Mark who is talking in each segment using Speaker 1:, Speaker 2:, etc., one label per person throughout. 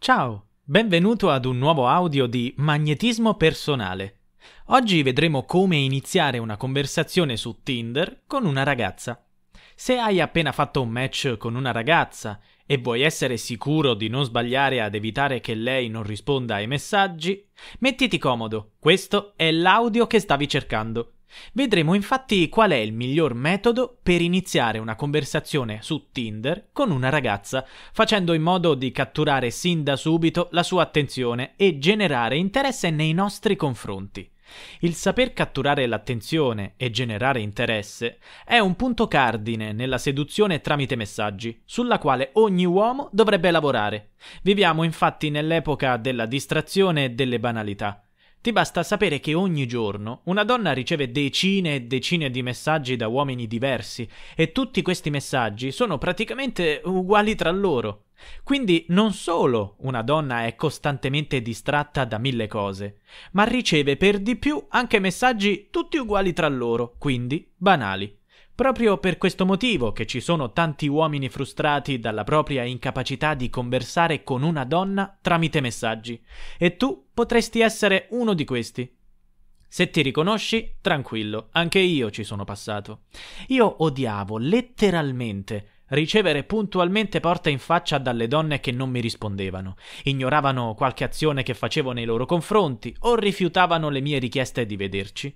Speaker 1: Ciao, benvenuto ad un nuovo audio di Magnetismo personale. Oggi vedremo come iniziare una conversazione su Tinder con una ragazza. Se hai appena fatto un match con una ragazza e vuoi essere sicuro di non sbagliare ad evitare che lei non risponda ai messaggi, mettiti comodo, questo è l'audio che stavi cercando. Vedremo infatti qual è il miglior metodo per iniziare una conversazione su Tinder con una ragazza, facendo in modo di catturare sin da subito la sua attenzione e generare interesse nei nostri confronti. Il saper catturare l'attenzione e generare interesse è un punto cardine nella seduzione tramite messaggi, sulla quale ogni uomo dovrebbe lavorare. Viviamo infatti nell'epoca della distrazione e delle banalità ti basta sapere che ogni giorno una donna riceve decine e decine di messaggi da uomini diversi e tutti questi messaggi sono praticamente uguali tra loro. Quindi non solo una donna è costantemente distratta da mille cose, ma riceve per di più anche messaggi tutti uguali tra loro, quindi banali. Proprio per questo motivo che ci sono tanti uomini frustrati dalla propria incapacità di conversare con una donna tramite messaggi, e tu potresti essere uno di questi. Se ti riconosci, tranquillo, anche io ci sono passato. Io odiavo letteralmente ricevere puntualmente porte in faccia dalle donne che non mi rispondevano, ignoravano qualche azione che facevo nei loro confronti o rifiutavano le mie richieste di vederci.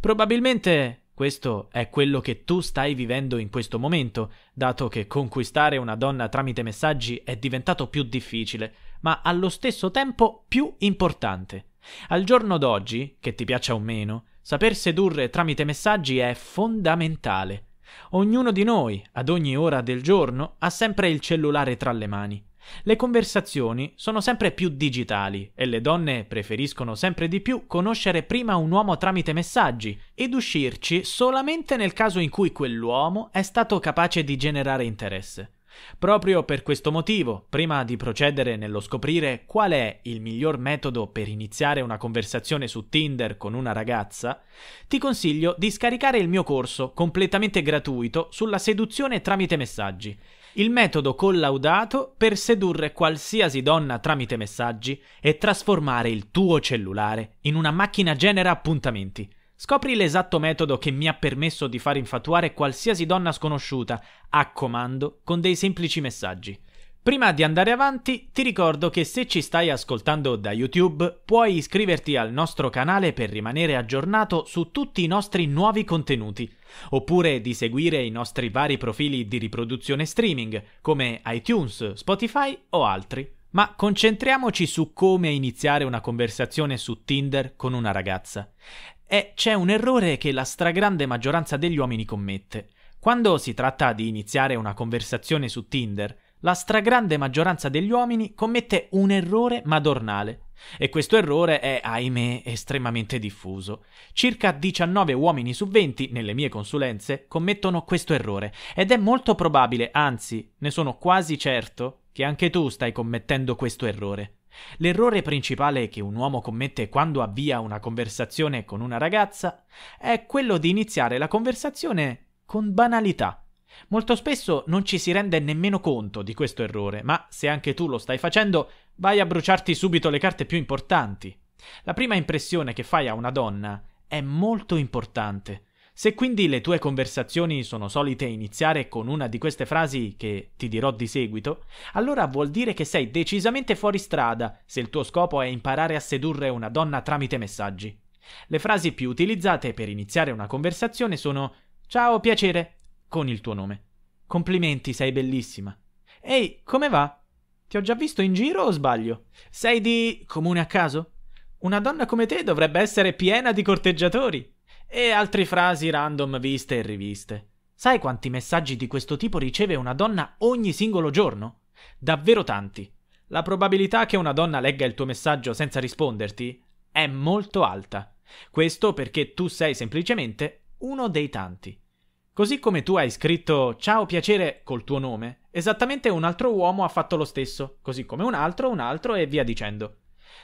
Speaker 1: Probabilmente questo è quello che tu stai vivendo in questo momento, dato che conquistare una donna tramite messaggi è diventato più difficile, ma allo stesso tempo più importante. Al giorno d'oggi, che ti piaccia o meno, saper sedurre tramite messaggi è fondamentale. Ognuno di noi, ad ogni ora del giorno, ha sempre il cellulare tra le mani. Le conversazioni sono sempre più digitali e le donne preferiscono sempre di più conoscere prima un uomo tramite messaggi ed uscirci solamente nel caso in cui quell'uomo è stato capace di generare interesse. Proprio per questo motivo, prima di procedere nello scoprire qual è il miglior metodo per iniziare una conversazione su Tinder con una ragazza, ti consiglio di scaricare il mio corso completamente gratuito sulla seduzione tramite messaggi il metodo collaudato per sedurre qualsiasi donna tramite messaggi e trasformare il tuo cellulare in una macchina genera appuntamenti. Scopri l'esatto metodo che mi ha permesso di far infatuare qualsiasi donna sconosciuta, a comando, con dei semplici messaggi. Prima di andare avanti ti ricordo che se ci stai ascoltando da YouTube puoi iscriverti al nostro canale per rimanere aggiornato su tutti i nostri nuovi contenuti, oppure di seguire i nostri vari profili di riproduzione streaming come iTunes, Spotify o altri. Ma concentriamoci su come iniziare una conversazione su Tinder con una ragazza. E c'è un errore che la stragrande maggioranza degli uomini commette. Quando si tratta di iniziare una conversazione su Tinder, la stragrande maggioranza degli uomini commette un errore madornale. E questo errore è, ahimè, estremamente diffuso. Circa 19 uomini su 20, nelle mie consulenze, commettono questo errore ed è molto probabile, anzi, ne sono quasi certo, che anche tu stai commettendo questo errore. L'errore principale che un uomo commette quando avvia una conversazione con una ragazza è quello di iniziare la conversazione con banalità. Molto spesso non ci si rende nemmeno conto di questo errore, ma se anche tu lo stai facendo, vai a bruciarti subito le carte più importanti. La prima impressione che fai a una donna è molto importante. Se quindi le tue conversazioni sono solite iniziare con una di queste frasi che ti dirò di seguito, allora vuol dire che sei decisamente fuori strada se il tuo scopo è imparare a sedurre una donna tramite messaggi. Le frasi più utilizzate per iniziare una conversazione sono Ciao, piacere, con il tuo nome. Complimenti, sei bellissima. Ehi, come va? Ti ho già visto in giro o sbaglio? Sei di comune a caso? Una donna come te dovrebbe essere piena di corteggiatori. E altre frasi random viste e riviste. Sai quanti messaggi di questo tipo riceve una donna ogni singolo giorno? Davvero tanti. La probabilità che una donna legga il tuo messaggio senza risponderti è molto alta. Questo perché tu sei semplicemente uno dei tanti. Così come tu hai scritto ciao piacere col tuo nome, esattamente un altro uomo ha fatto lo stesso, così come un altro, un altro e via dicendo.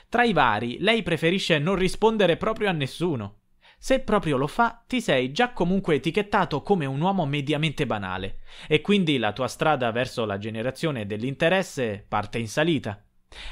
Speaker 1: Tra i vari, lei preferisce non rispondere proprio a nessuno. Se proprio lo fa, ti sei già comunque etichettato come un uomo mediamente banale, e quindi la tua strada verso la generazione dell'interesse parte in salita.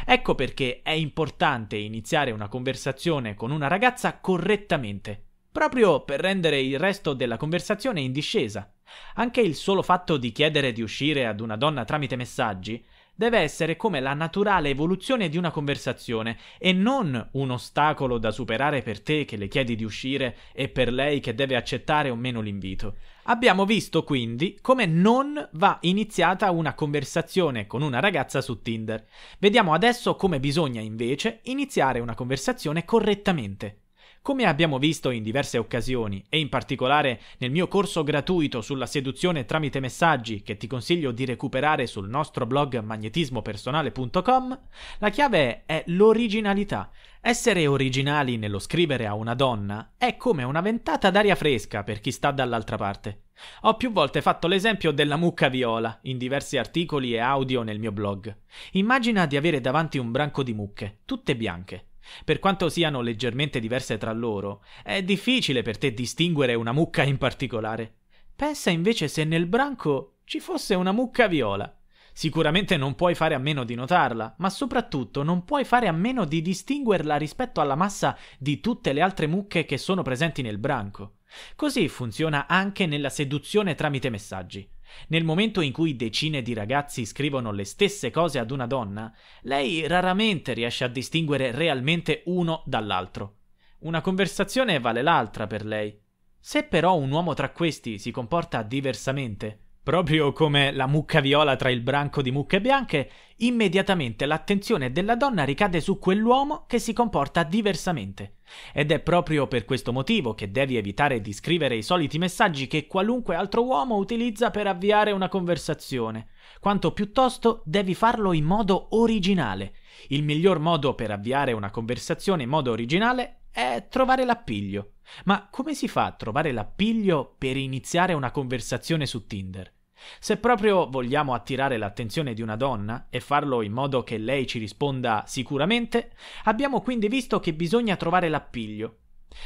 Speaker 1: Ecco perché è importante iniziare una conversazione con una ragazza correttamente proprio per rendere il resto della conversazione in discesa. Anche il solo fatto di chiedere di uscire ad una donna tramite messaggi deve essere come la naturale evoluzione di una conversazione e non un ostacolo da superare per te che le chiedi di uscire e per lei che deve accettare o meno l'invito. Abbiamo visto quindi come non va iniziata una conversazione con una ragazza su Tinder. Vediamo adesso come bisogna invece iniziare una conversazione correttamente. Come abbiamo visto in diverse occasioni, e in particolare nel mio corso gratuito sulla seduzione tramite messaggi che ti consiglio di recuperare sul nostro blog magnetismopersonale.com, la chiave è l'originalità. Essere originali nello scrivere a una donna è come una ventata d'aria fresca per chi sta dall'altra parte. Ho più volte fatto l'esempio della mucca viola in diversi articoli e audio nel mio blog. Immagina di avere davanti un branco di mucche, tutte bianche. Per quanto siano leggermente diverse tra loro, è difficile per te distinguere una mucca in particolare. Pensa invece se nel branco ci fosse una mucca viola. Sicuramente non puoi fare a meno di notarla, ma soprattutto non puoi fare a meno di distinguerla rispetto alla massa di tutte le altre mucche che sono presenti nel branco. Così funziona anche nella seduzione tramite messaggi. Nel momento in cui decine di ragazzi scrivono le stesse cose ad una donna, lei raramente riesce a distinguere realmente uno dall'altro. Una conversazione vale l'altra per lei. Se però un uomo tra questi si comporta diversamente, Proprio come la mucca viola tra il branco di mucche bianche, immediatamente l'attenzione della donna ricade su quell'uomo che si comporta diversamente. Ed è proprio per questo motivo che devi evitare di scrivere i soliti messaggi che qualunque altro uomo utilizza per avviare una conversazione, quanto piuttosto devi farlo in modo originale. Il miglior modo per avviare una conversazione in modo originale è trovare l'appiglio. Ma come si fa a trovare l'appiglio per iniziare una conversazione su Tinder? Se proprio vogliamo attirare l'attenzione di una donna e farlo in modo che lei ci risponda sicuramente, abbiamo quindi visto che bisogna trovare l'appiglio.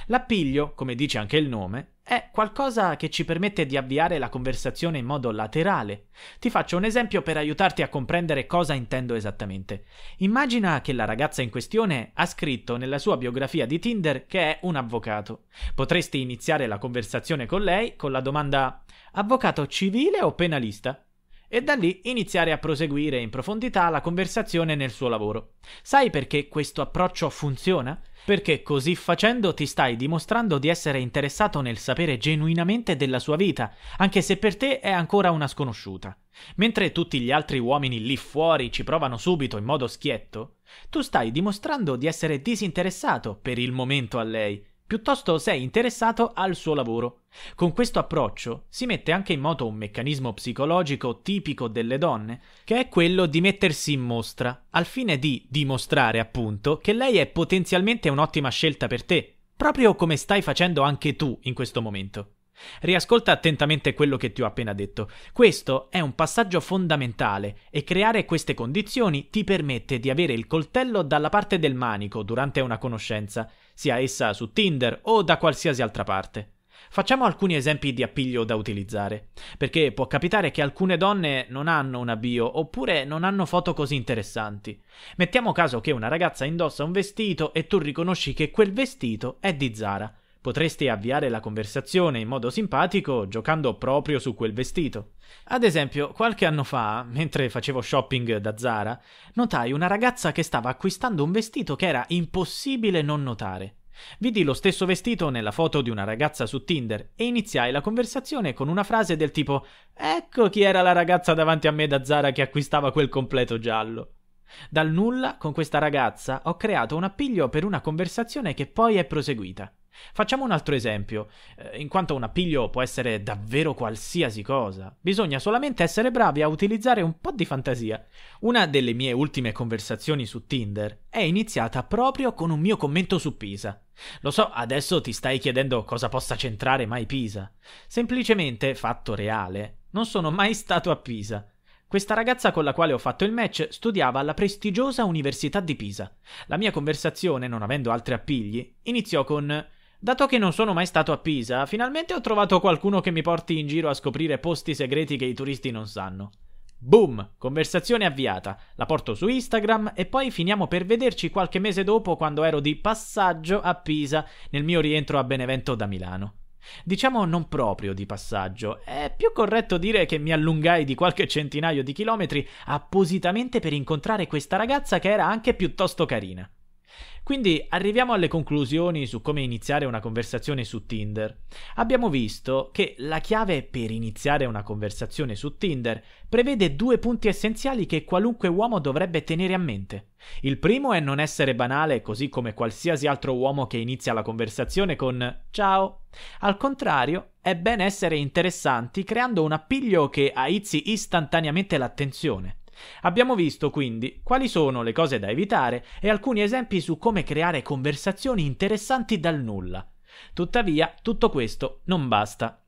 Speaker 1: L'appiglio, come dice anche il nome, è qualcosa che ci permette di avviare la conversazione in modo laterale. Ti faccio un esempio per aiutarti a comprendere cosa intendo esattamente. Immagina che la ragazza in questione ha scritto nella sua biografia di Tinder che è un avvocato. Potresti iniziare la conversazione con lei con la domanda avvocato civile o penalista? e da lì iniziare a proseguire in profondità la conversazione nel suo lavoro. Sai perché questo approccio funziona? Perché così facendo ti stai dimostrando di essere interessato nel sapere genuinamente della sua vita, anche se per te è ancora una sconosciuta. Mentre tutti gli altri uomini lì fuori ci provano subito in modo schietto, tu stai dimostrando di essere disinteressato per il momento a lei piuttosto sei interessato al suo lavoro. Con questo approccio si mette anche in moto un meccanismo psicologico tipico delle donne, che è quello di mettersi in mostra, al fine di dimostrare appunto che lei è potenzialmente un'ottima scelta per te, proprio come stai facendo anche tu in questo momento. Riascolta attentamente quello che ti ho appena detto. Questo è un passaggio fondamentale e creare queste condizioni ti permette di avere il coltello dalla parte del manico durante una conoscenza, sia essa su Tinder o da qualsiasi altra parte. Facciamo alcuni esempi di appiglio da utilizzare, perché può capitare che alcune donne non hanno un avvio oppure non hanno foto così interessanti. Mettiamo caso che una ragazza indossa un vestito e tu riconosci che quel vestito è di Zara. Potresti avviare la conversazione in modo simpatico giocando proprio su quel vestito. Ad esempio, qualche anno fa, mentre facevo shopping da Zara, notai una ragazza che stava acquistando un vestito che era impossibile non notare. Vidi lo stesso vestito nella foto di una ragazza su Tinder e iniziai la conversazione con una frase del tipo Ecco chi era la ragazza davanti a me da Zara che acquistava quel completo giallo. Dal nulla, con questa ragazza, ho creato un appiglio per una conversazione che poi è proseguita. Facciamo un altro esempio, eh, in quanto un appiglio può essere davvero qualsiasi cosa, bisogna solamente essere bravi a utilizzare un po' di fantasia. Una delle mie ultime conversazioni su Tinder è iniziata proprio con un mio commento su Pisa. Lo so, adesso ti stai chiedendo cosa possa centrare mai Pisa. Semplicemente, fatto reale, non sono mai stato a Pisa. Questa ragazza con la quale ho fatto il match studiava alla prestigiosa Università di Pisa. La mia conversazione, non avendo altri appigli, iniziò con Dato che non sono mai stato a Pisa, finalmente ho trovato qualcuno che mi porti in giro a scoprire posti segreti che i turisti non sanno. Boom, conversazione avviata. La porto su Instagram e poi finiamo per vederci qualche mese dopo quando ero di passaggio a Pisa nel mio rientro a Benevento da Milano. Diciamo non proprio di passaggio, è più corretto dire che mi allungai di qualche centinaio di chilometri appositamente per incontrare questa ragazza che era anche piuttosto carina. Quindi arriviamo alle conclusioni su come iniziare una conversazione su Tinder. Abbiamo visto che la chiave per iniziare una conversazione su Tinder prevede due punti essenziali che qualunque uomo dovrebbe tenere a mente. Il primo è non essere banale, così come qualsiasi altro uomo che inizia la conversazione con ciao. Al contrario, è ben essere interessanti creando un appiglio che aizzi istantaneamente l'attenzione. Abbiamo visto quindi quali sono le cose da evitare e alcuni esempi su come creare conversazioni interessanti dal nulla. Tuttavia, tutto questo non basta.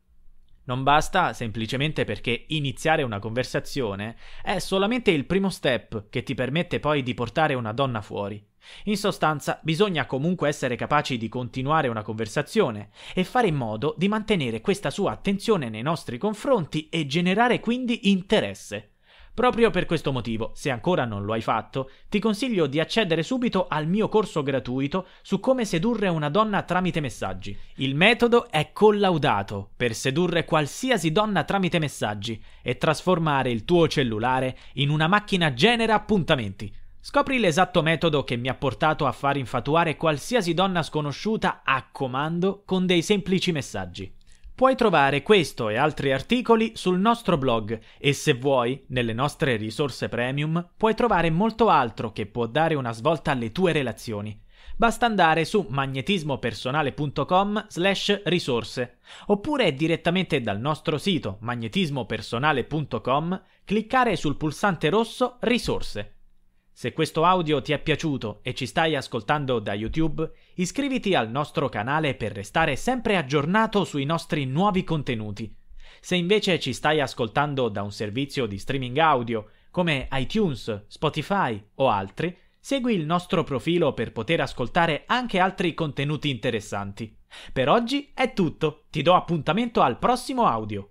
Speaker 1: Non basta semplicemente perché iniziare una conversazione è solamente il primo step che ti permette poi di portare una donna fuori. In sostanza, bisogna comunque essere capaci di continuare una conversazione e fare in modo di mantenere questa sua attenzione nei nostri confronti e generare quindi interesse. Proprio per questo motivo, se ancora non lo hai fatto, ti consiglio di accedere subito al mio corso gratuito su come sedurre una donna tramite messaggi. Il metodo è collaudato per sedurre qualsiasi donna tramite messaggi e trasformare il tuo cellulare in una macchina genera appuntamenti. Scopri l'esatto metodo che mi ha portato a far infatuare qualsiasi donna sconosciuta a comando con dei semplici messaggi. Puoi trovare questo e altri articoli sul nostro blog e se vuoi, nelle nostre risorse premium, puoi trovare molto altro che può dare una svolta alle tue relazioni. Basta andare su magnetismopersonale.com slash risorse oppure direttamente dal nostro sito magnetismopersonale.com cliccare sul pulsante rosso risorse se questo audio ti è piaciuto e ci stai ascoltando da YouTube, iscriviti al nostro canale per restare sempre aggiornato sui nostri nuovi contenuti. Se invece ci stai ascoltando da un servizio di streaming audio, come iTunes, Spotify o altri, segui il nostro profilo per poter ascoltare anche altri contenuti interessanti. Per oggi è tutto, ti do appuntamento al prossimo audio.